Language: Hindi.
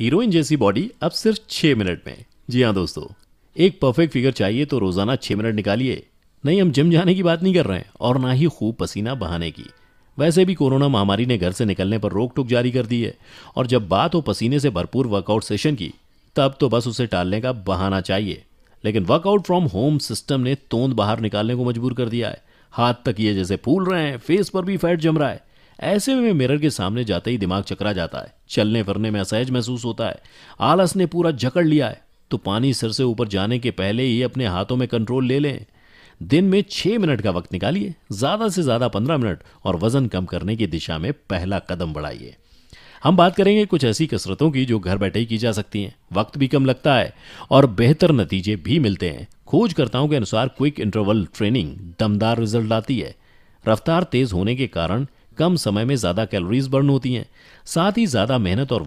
हीरोइन जैसी बॉडी अब सिर्फ छः मिनट में जी हाँ दोस्तों एक परफेक्ट फिगर चाहिए तो रोज़ाना छः मिनट निकालिए नहीं हम जिम जाने की बात नहीं कर रहे हैं और ना ही खूब पसीना बहाने की वैसे भी कोरोना महामारी ने घर से निकलने पर रोक टोक जारी कर दी है और जब बात हो पसीने से भरपूर वर्कआउट सेशन की तब तो बस उसे टालने का बहाना चाहिए लेकिन वर्कआउट फ्रॉम होम सिस्टम ने तोंद बाहर निकालने को मजबूर कर दिया है हाथ तक ये जैसे फूल रहे हैं फेस पर भी फैट जम रहा है ऐसे में मिरर के सामने जाते ही दिमाग चकरा जाता है चलने फिरने में असहज महसूस होता है आलस ने पूरा जकड़ लिया है तो पानी सिर से ऊपर जाने के पहले ही अपने हाथों में कंट्रोल ले लें दिन में छह मिनट का वक्त निकालिए ज़्यादा से ज़्यादा पंद्रह मिनट और वज़न कम करने की दिशा में पहला कदम बढ़ाइए हम बात करेंगे कुछ ऐसी कसरतों की जो घर बैठे ही की जा सकती हैं वक्त भी कम लगता है और बेहतर नतीजे भी मिलते हैं खोजकर्ताओं के अनुसार क्विक इंटरवल ट्रेनिंग दमदार रिजल्ट लाती है रफ्तार तेज होने के कारण कम समय में ज़्यादा कैलोरीज बर्न होती हैं साथ ही ज़्यादा मेहनत और